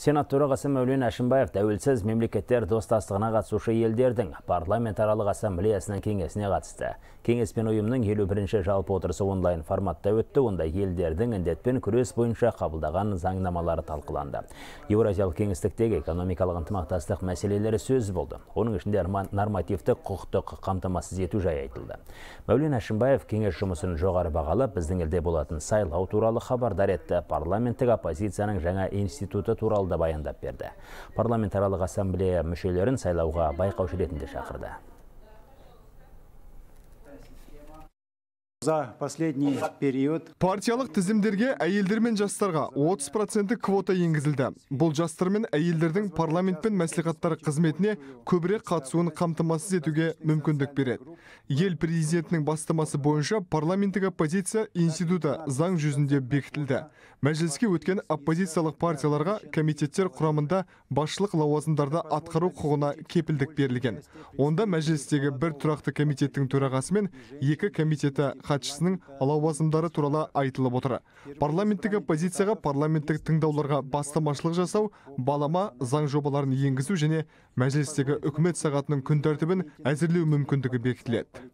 Сенат төрағасы Мәулен Әшімбаев тәуелсіз мемлекеттер достастығына қатысушы елдердің парламентаралық ассамблеясының кеңесіне қатысты. Кеңес пен ұйымның 51-ші жалпы отырысы онлайн форматта өтті, онда елдердің індетпен күрес бойынша қабылдаған заңнамалары талқыланды. Еуразиялық кеңістіктегі экономикалық ынтымақтастық мәселелері сөз болды. Оның ішінде нормативтік құқықтық қамтамасыз ету жайы айтылды. Мәулен Әшімбаев кеңес жұмысын жоғары бағалап, біздің елде болатын сайлау туралы хабардар етті. Парламенттік оппозицияның жаңа институты туралы да баяндап берді парламентаралық ассамблея мүшелерін сайлауға байқаушы ретінде шақырды За последний период партиялық тізімдерге әйелдер мен жастарға 30 проценттік квота енгізілді бұл жастар мен әйелдердің парламент пен мәслихаттар қызметіне көбірек қатысуын қамтамасыз етуге мүмкіндік береді ел президентінің бастамасы бойынша парламенттік оппозиция институты заң жүзінде бекітілді мәжіліске өткен оппозициялық партияларға комитеттер құрамында басшылық лауазымдарды атқару құқығына кепілдік берілген онда мәжілістегі бір тұрақты комитеттің төрағасы мен екі комитеті хатшысының лауазымдары туралы айтылып отыр парламенттік оппозицияға парламенттік тыңдауларға бастамашылық жасау балама заң жобаларын енгізу және мәжілістегі үкімет сағатының күн тәртібін әзірлеу мүмкіндігі бекітіледі